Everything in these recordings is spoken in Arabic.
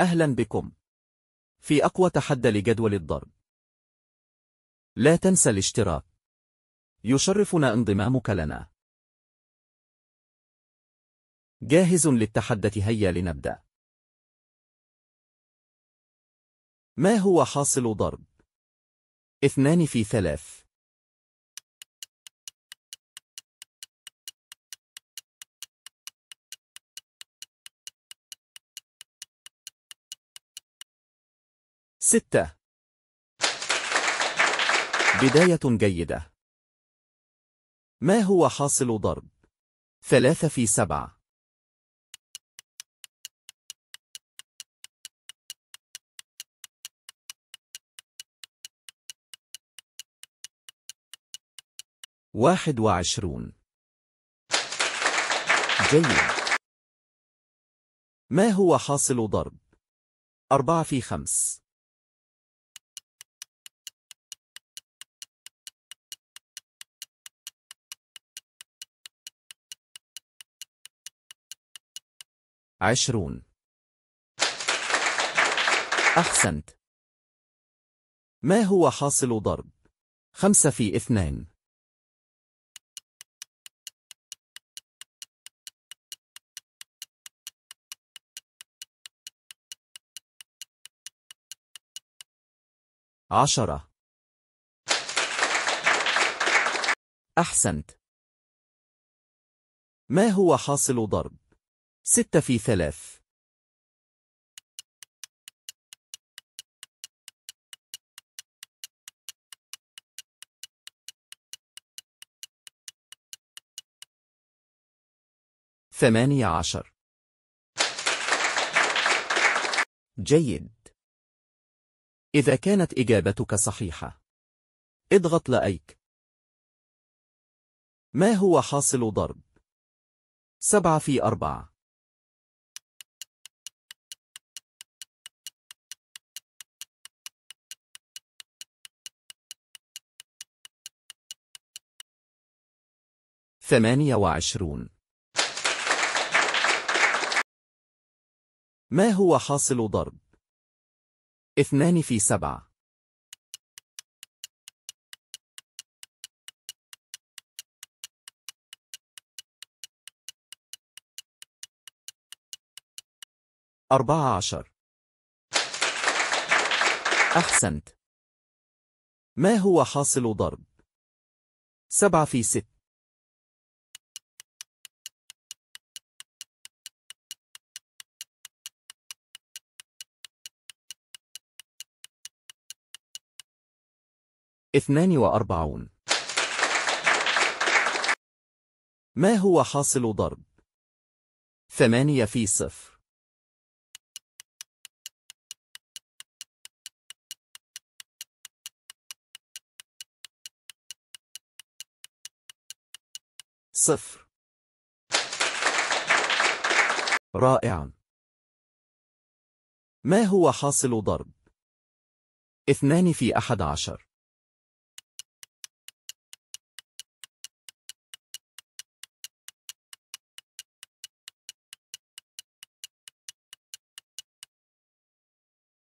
أهلا بكم في أقوى تحدى لجدول الضرب لا تنسى الاشتراك يشرفنا انضمامك لنا جاهز للتحدث هيا لنبدأ ما هو حاصل ضرب؟ اثنان في ثلاث ستة بداية جيدة ما هو حاصل ضرب؟ ثلاثة في سبعة واحد وعشرون جيد ما هو حاصل ضرب؟ أربعة في خمس عشرون أحسنت ما هو حاصل ضرب؟ خمسة في اثنان عشرة أحسنت ما هو حاصل ضرب؟ ستة في ثلاث ثمانية عشر جيد إذا كانت إجابتك صحيحة اضغط لأيك ما هو حاصل ضرب؟ سبعة في أربعة ثمانية وعشرون ما هو حاصل ضرب؟ اثنان في سبعة أربعة عشر أحسنت ما هو حاصل ضرب؟ سبعة في ست اثنان وأربعون ما هو حاصل ضرب؟ ثمانية في صفر صفر رائعا ما هو حاصل ضرب؟ اثنان في أحد عشر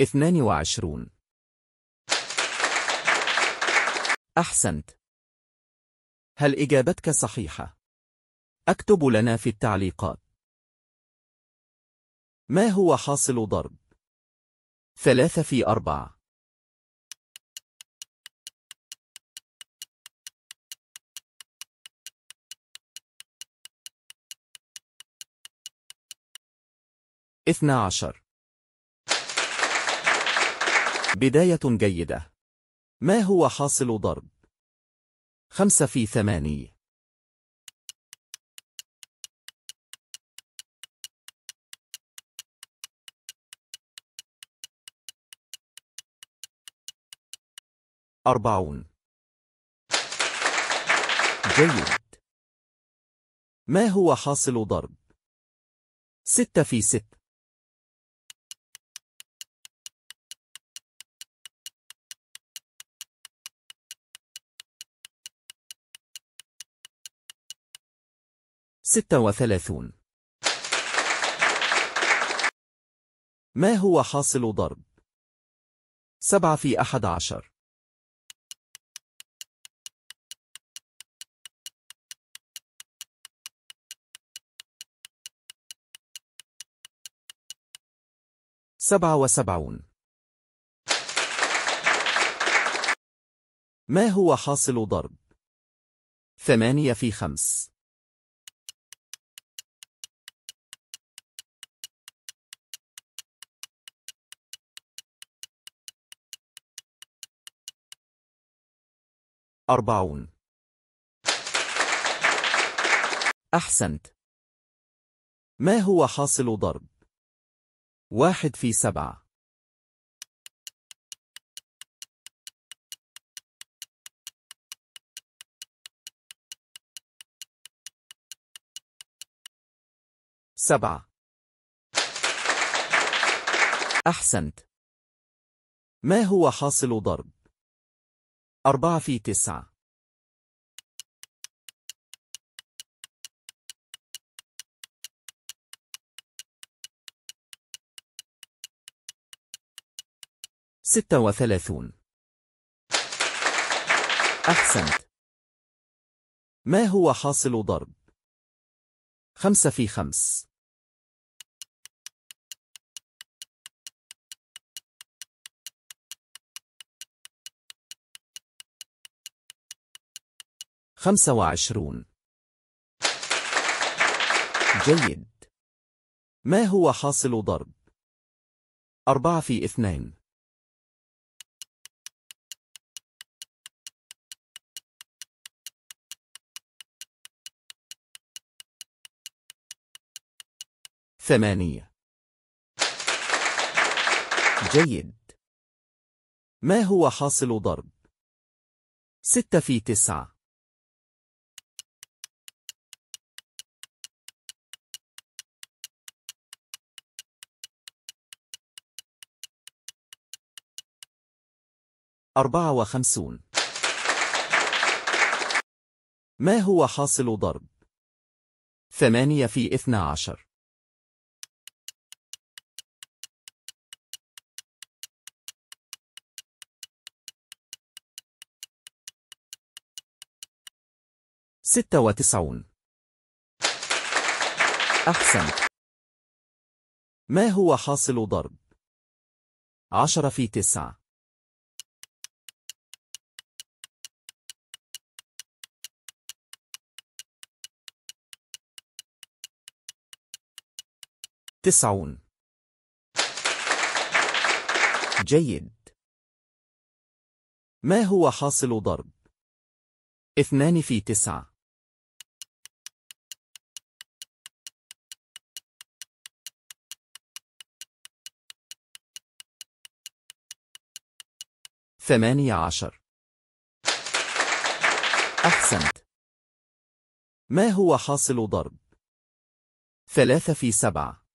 22 أحسنت هل إجابتك صحيحة؟ اكتب لنا في التعليقات ما هو حاصل ضرب؟ ثلاثة في أربعة اثنى عشر بداية جيدة ما هو حاصل ضرب؟ خمسة في ثمانية أربعون جيد ما هو حاصل ضرب؟ ستة في ست ستة وثلاثون ما هو حاصل ضرب؟ سبعة في أحد عشر سبعة وسبعون ما هو حاصل ضرب؟ ثمانية في خمس أربعون أحسنت ما هو حاصل ضرب؟ واحد في سبعة سبعة أحسنت ما هو حاصل ضرب؟ أربعة في تسعة ستة وثلاثون أحسنت ما هو حاصل ضرب؟ خمسة في خمس خمسة وعشرون جيد ما هو حاصل ضرب؟ أربعة في اثنين ثمانية جيد ما هو حاصل ضرب؟ ستة في تسعة 54 ما هو حاصل ضرب؟ 8 في 12 ستة وتسعون أحسنت ما هو حاصل ضرب؟ عشرة في تسعة تسعون جيد ما هو حاصل ضرب؟ اثنان في تسعة ثمانية عشر أحسنت ما هو حاصل ضرب؟ ثلاثة في سبعة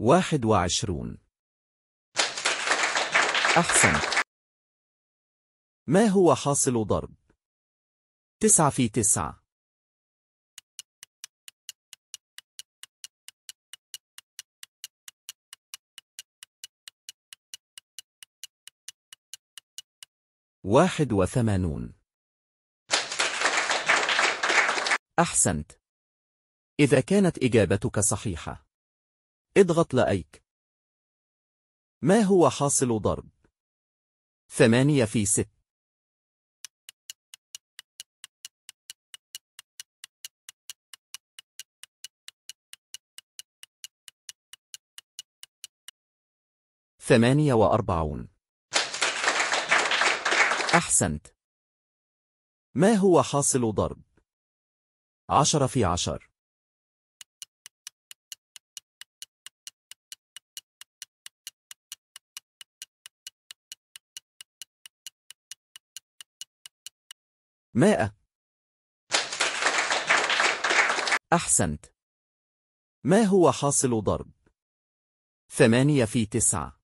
واحد وعشرون أحسنت ما هو حاصل ضرب؟ تسعة في تسعة واحد وثمانون أحسنت إذا كانت إجابتك صحيحة اضغط لأيك ما هو حاصل ضرب؟ ثمانية في ست ثمانية وأربعون أحسنت ما هو حاصل ضرب؟ عشرة في عشر مائة أحسنت ما هو حاصل ضرب؟ ثمانية في تسعة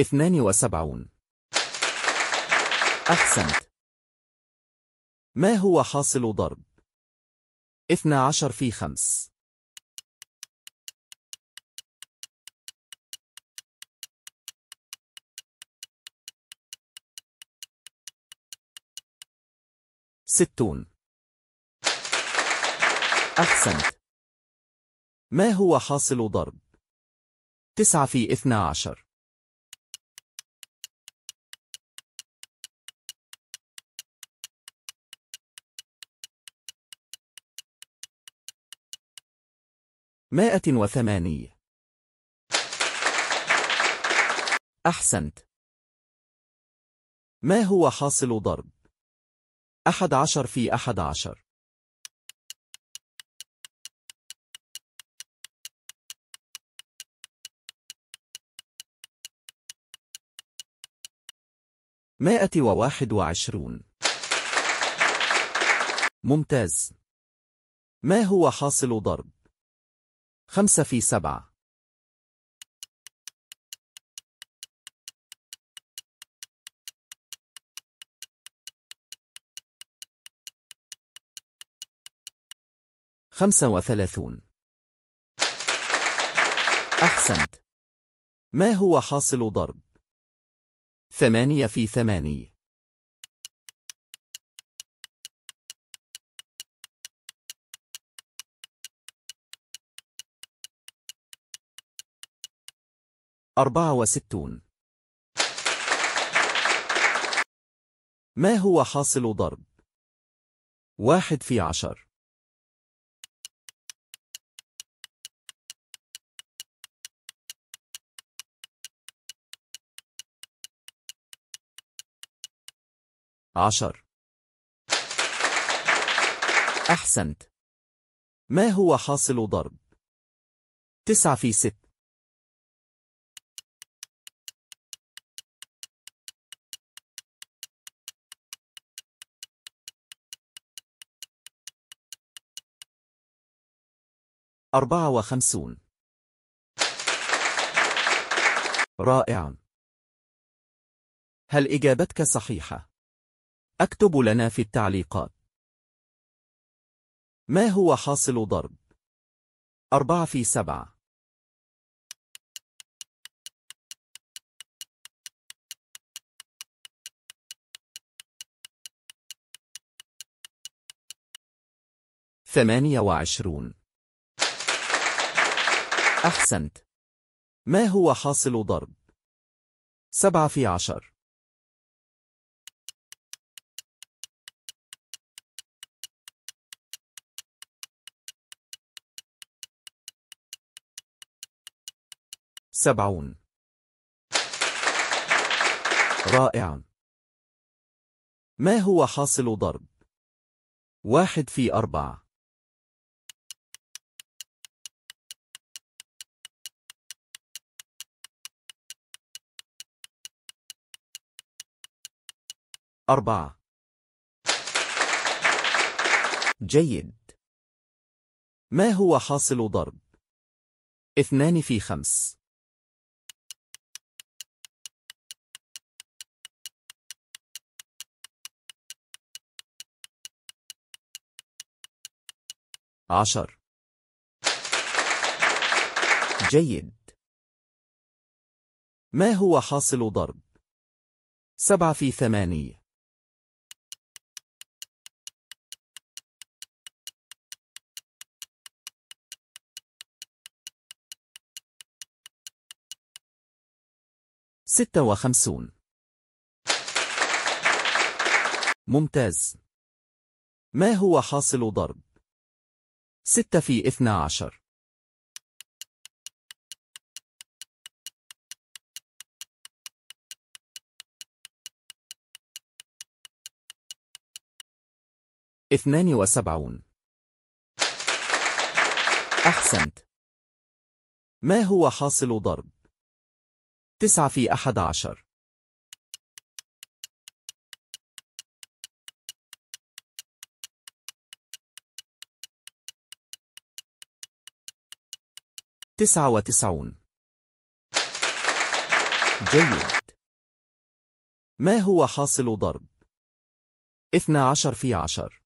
اثنان وسبعون أحسنت ما هو حاصل ضرب؟ اثنى عشر في خمس ستون أحسنت ما هو حاصل ضرب؟ تسعة في اثنى عشر مائة وثمانية أحسنت ما هو حاصل ضرب؟ أحد عشر في أحد عشر مائة وواحد وعشرون ممتاز ما هو حاصل ضرب؟ خمسة في سبعة 35 أحسنت ما هو حاصل ضرب؟ ثمانية في ثمانية أربعة وستون ما هو حاصل ضرب؟ واحد في عشر عشر أحسنت ما هو حاصل ضرب؟ تسعة في ست أربعة وخمسون رائع هل إجابتك صحيحة؟ اكتب لنا في التعليقات ما هو حاصل ضرب 4 في 7 ثمانية وعشرون أحسنت ما هو حاصل ضرب؟ سبعة في عشر سبعون رائعا ما هو حاصل ضرب؟ واحد في أربعة أربعة جيد ما هو حاصل ضرب؟ اثنان في خمس عشر جيد ما هو حاصل ضرب؟ سبعة في ثمانية ستة وخمسون ممتاز ما هو حاصل ضرب؟ 6 في 12 عشر اثنان وسبعون أحسنت ما هو حاصل ضرب؟ تسعة في أحد عشر تسعة وتسعون جيد ما هو حاصل ضرب؟ اثنى عشر في عشر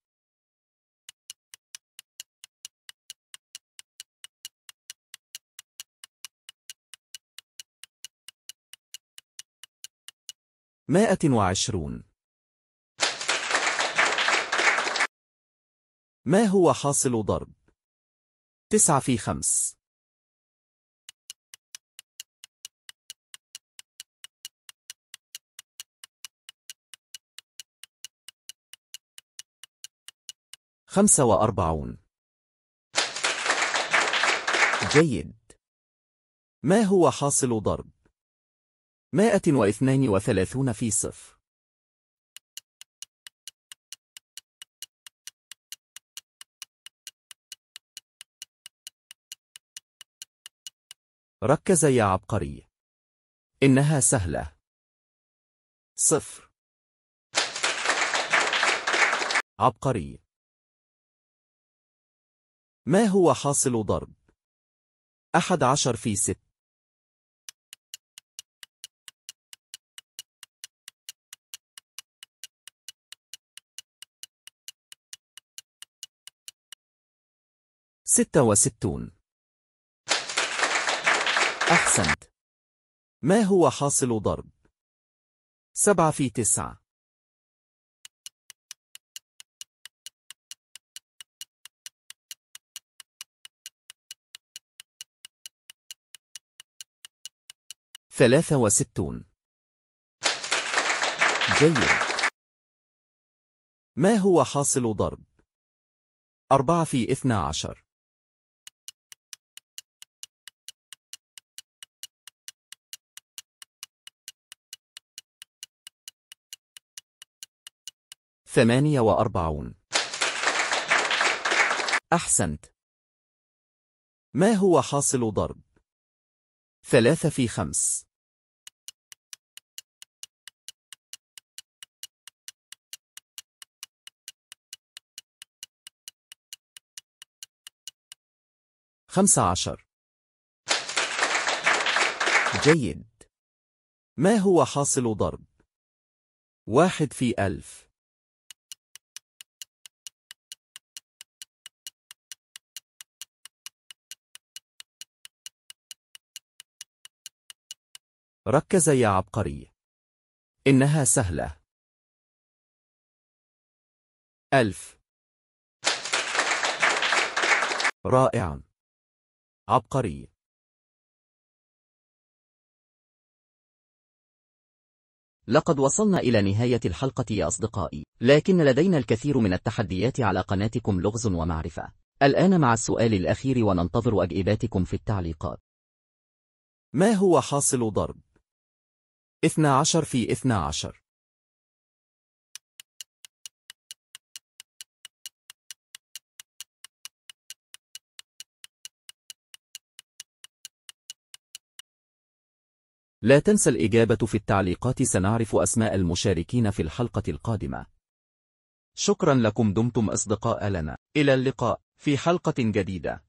مائة وعشرون ما هو حاصل ضرب؟ تسعة في خمس خمسة وأربعون جيد ما هو حاصل ضرب؟ مائة واثنين وثلاثون في صفر ركز يا عبقري إنها سهلة صفر عبقري ما هو حاصل ضرب؟ أحد عشر في ست ستة وستون أحسنت ما هو حاصل ضرب؟ سبعة في تسعة 63 جيد ما هو حاصل ضرب؟ 4 في 12 ثمانية وأربعون أحسنت ما هو حاصل ضرب؟ ثلاثة في خمس خمسة عشر جيد ما هو حاصل ضرب؟ واحد في ألف ركز يا عبقري إنها سهلة ألف رائع عبقري لقد وصلنا إلى نهاية الحلقة يا أصدقائي لكن لدينا الكثير من التحديات على قناتكم لغز ومعرفة الآن مع السؤال الأخير وننتظر أجئباتكم في التعليقات ما هو حاصل ضرب؟ 12 في 12 لا تنسى الإجابة في التعليقات سنعرف أسماء المشاركين في الحلقة القادمة شكرا لكم دمتم أصدقاء لنا إلى اللقاء في حلقة جديدة